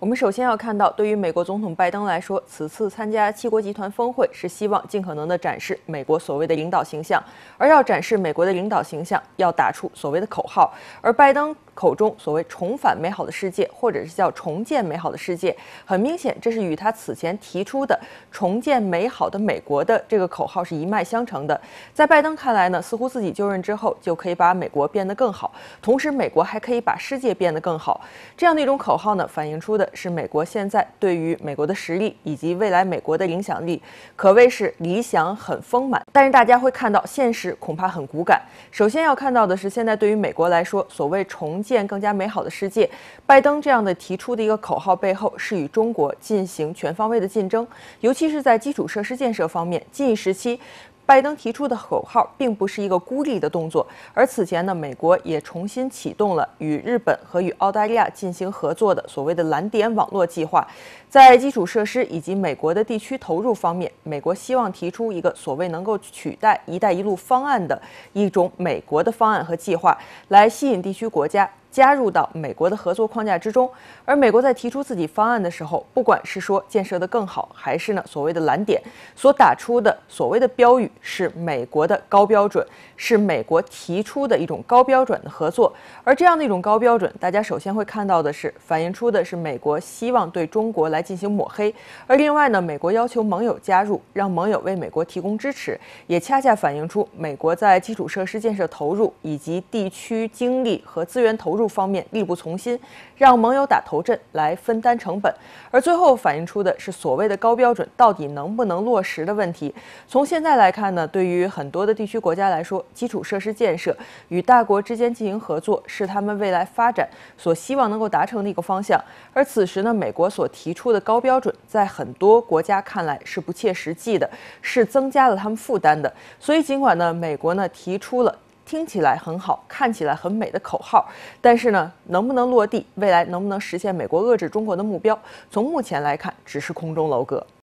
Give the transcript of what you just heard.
我们首先要看到，对于美国总统拜登来说，此次参加七国集团峰会是希望尽可能的展示美国所谓的领导形象，而要展示美国的领导形象，要打出所谓的口号，而拜登。口中所谓重返美好的世界，或者是叫重建美好的世界，很明显，这是与他此前提出的重建美好的美国的这个口号是一脉相承的。在拜登看来呢，似乎自己就任之后就可以把美国变得更好，同时美国还可以把世界变得更好。这样的一种口号呢，反映出的是美国现在对于美国的实力以及未来美国的影响力，可谓是理想很丰满。但是大家会看到，现实恐怕很骨感。首先要看到的是，现在对于美国来说，所谓重建。建更加美好的世界。拜登这样的提出的一个口号背后，是与中国进行全方位的竞争，尤其是在基础设施建设方面。近一时期，拜登提出的口号并不是一个孤立的动作，而此前呢，美国也重新启动了与日本和与澳大利亚进行合作的所谓的蓝点网络计划，在基础设施以及美国的地区投入方面，美国希望提出一个所谓能够取代“一带一路”方案的一种美国的方案和计划，来吸引地区国家。加入到美国的合作框架之中，而美国在提出自己方案的时候，不管是说建设的更好，还是呢所谓的蓝点所打出的所谓的标语，是美国的高标准，是美国提出的一种高标准的合作。而这样的一种高标准，大家首先会看到的是，反映出的是美国希望对中国来进行抹黑。而另外呢，美国要求盟友加入，让盟友为美国提供支持，也恰恰反映出美国在基础设施建设投入以及地区精力和资源投入。入方面力不从心，让盟友打头阵来分担成本，而最后反映出的是所谓的高标准到底能不能落实的问题。从现在来看呢，对于很多的地区国家来说，基础设施建设与大国之间进行合作是他们未来发展所希望能够达成的一个方向。而此时呢，美国所提出的高标准在很多国家看来是不切实际的，是增加了他们负担的。所以，尽管呢，美国呢提出了。听起来很好，看起来很美的口号，但是呢，能不能落地？未来能不能实现美国遏制中国的目标？从目前来看，只是空中楼阁。